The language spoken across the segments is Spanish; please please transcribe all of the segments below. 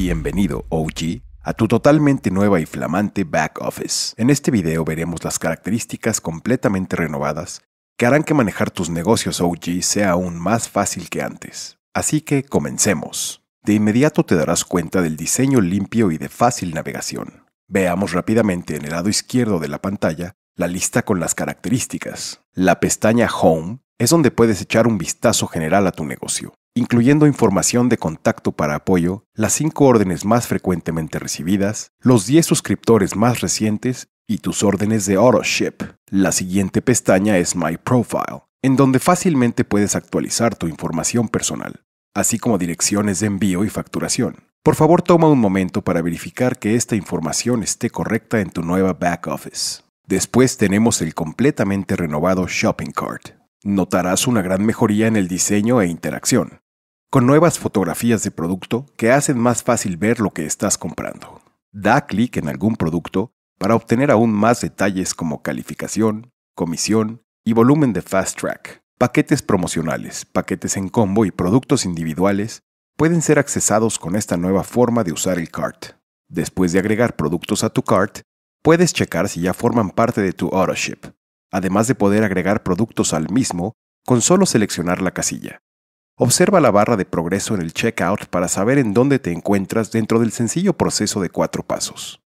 Bienvenido, OG, a tu totalmente nueva y flamante back office. En este video veremos las características completamente renovadas que harán que manejar tus negocios OG sea aún más fácil que antes. Así que comencemos. De inmediato te darás cuenta del diseño limpio y de fácil navegación. Veamos rápidamente en el lado izquierdo de la pantalla la lista con las características. La pestaña Home es donde puedes echar un vistazo general a tu negocio incluyendo información de contacto para apoyo, las 5 órdenes más frecuentemente recibidas, los 10 suscriptores más recientes y tus órdenes de autoship. La siguiente pestaña es My Profile, en donde fácilmente puedes actualizar tu información personal, así como direcciones de envío y facturación. Por favor, toma un momento para verificar que esta información esté correcta en tu nueva back office. Después tenemos el completamente renovado Shopping Cart. Notarás una gran mejoría en el diseño e interacción, con nuevas fotografías de producto que hacen más fácil ver lo que estás comprando. Da clic en algún producto para obtener aún más detalles como calificación, comisión y volumen de Fast Track. Paquetes promocionales, paquetes en combo y productos individuales pueden ser accesados con esta nueva forma de usar el cart. Después de agregar productos a tu cart, puedes checar si ya forman parte de tu autoship, además de poder agregar productos al mismo con solo seleccionar la casilla. Observa la barra de progreso en el checkout para saber en dónde te encuentras dentro del sencillo proceso de cuatro pasos.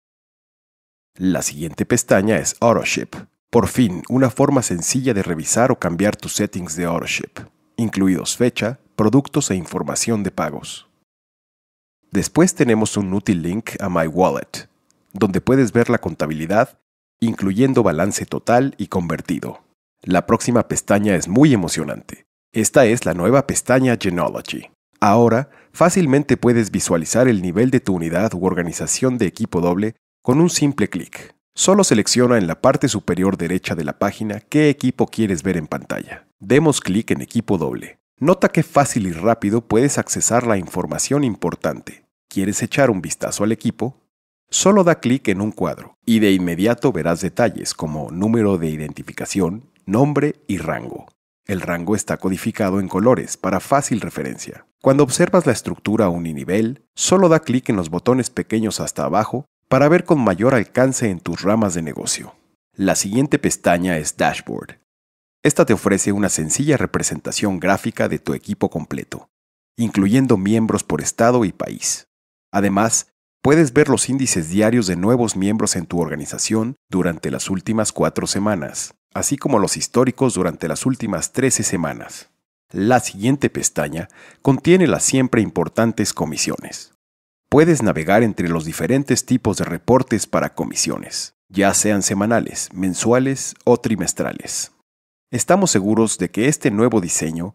La siguiente pestaña es Autoship. Por fin, una forma sencilla de revisar o cambiar tus settings de Autoship, incluidos fecha, productos e información de pagos. Después tenemos un útil link a My Wallet, donde puedes ver la contabilidad, incluyendo balance total y convertido. La próxima pestaña es muy emocionante. Esta es la nueva pestaña Genology. Ahora, fácilmente puedes visualizar el nivel de tu unidad u organización de equipo doble con un simple clic. Solo selecciona en la parte superior derecha de la página qué equipo quieres ver en pantalla. Demos clic en equipo doble. Nota que fácil y rápido puedes accesar la información importante. ¿Quieres echar un vistazo al equipo? Solo da clic en un cuadro y de inmediato verás detalles como número de identificación, nombre y rango. El rango está codificado en colores para fácil referencia. Cuando observas la estructura uninivel, solo da clic en los botones pequeños hasta abajo para ver con mayor alcance en tus ramas de negocio. La siguiente pestaña es Dashboard. Esta te ofrece una sencilla representación gráfica de tu equipo completo, incluyendo miembros por estado y país. Además, puedes ver los índices diarios de nuevos miembros en tu organización durante las últimas cuatro semanas así como los históricos durante las últimas 13 semanas. La siguiente pestaña contiene las siempre importantes comisiones. Puedes navegar entre los diferentes tipos de reportes para comisiones, ya sean semanales, mensuales o trimestrales. Estamos seguros de que este nuevo diseño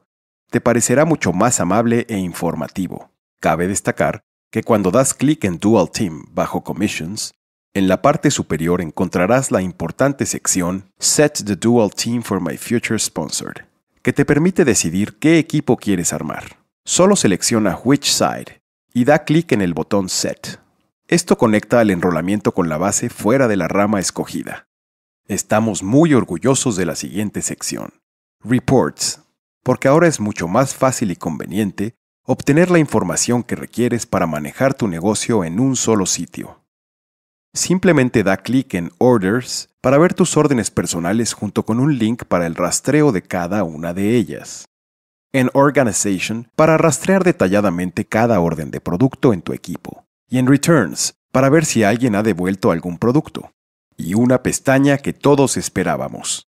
te parecerá mucho más amable e informativo. Cabe destacar que cuando das clic en Dual Team bajo Commissions, en la parte superior encontrarás la importante sección Set the Dual Team for My Future Sponsored, que te permite decidir qué equipo quieres armar. Solo selecciona Which Side y da clic en el botón Set. Esto conecta el enrolamiento con la base fuera de la rama escogida. Estamos muy orgullosos de la siguiente sección, Reports, porque ahora es mucho más fácil y conveniente obtener la información que requieres para manejar tu negocio en un solo sitio. Simplemente da clic en Orders para ver tus órdenes personales junto con un link para el rastreo de cada una de ellas. En Organization para rastrear detalladamente cada orden de producto en tu equipo. Y en Returns para ver si alguien ha devuelto algún producto. Y una pestaña que todos esperábamos.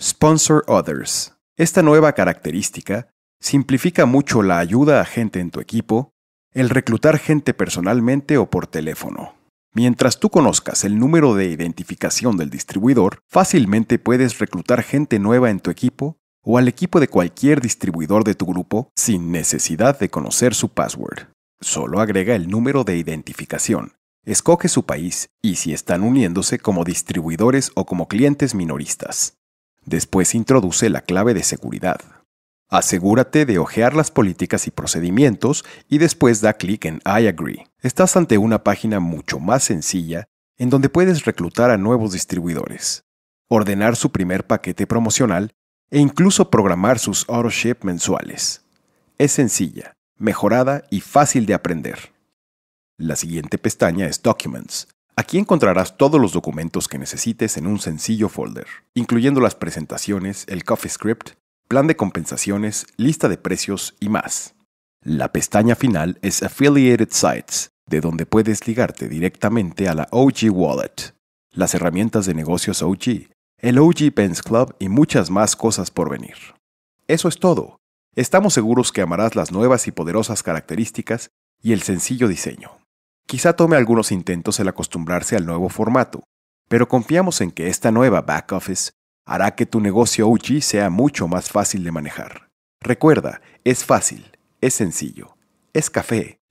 Sponsor Others. Esta nueva característica simplifica mucho la ayuda a gente en tu equipo, el reclutar gente personalmente o por teléfono. Mientras tú conozcas el número de identificación del distribuidor, fácilmente puedes reclutar gente nueva en tu equipo o al equipo de cualquier distribuidor de tu grupo sin necesidad de conocer su password. Solo agrega el número de identificación, escoge su país y si están uniéndose como distribuidores o como clientes minoristas. Después introduce la clave de seguridad. Asegúrate de ojear las políticas y procedimientos y después da clic en I agree. Estás ante una página mucho más sencilla en donde puedes reclutar a nuevos distribuidores, ordenar su primer paquete promocional e incluso programar sus auto ship mensuales. Es sencilla, mejorada y fácil de aprender. La siguiente pestaña es Documents. Aquí encontrarás todos los documentos que necesites en un sencillo folder, incluyendo las presentaciones, el CoffeeScript, plan de compensaciones, lista de precios y más. La pestaña final es Affiliated Sites, de donde puedes ligarte directamente a la OG Wallet, las herramientas de negocios OG, el OG Pens Club y muchas más cosas por venir. Eso es todo. Estamos seguros que amarás las nuevas y poderosas características y el sencillo diseño. Quizá tome algunos intentos el acostumbrarse al nuevo formato, pero confiamos en que esta nueva back office hará que tu negocio Uchi sea mucho más fácil de manejar. Recuerda, es fácil, es sencillo, es café,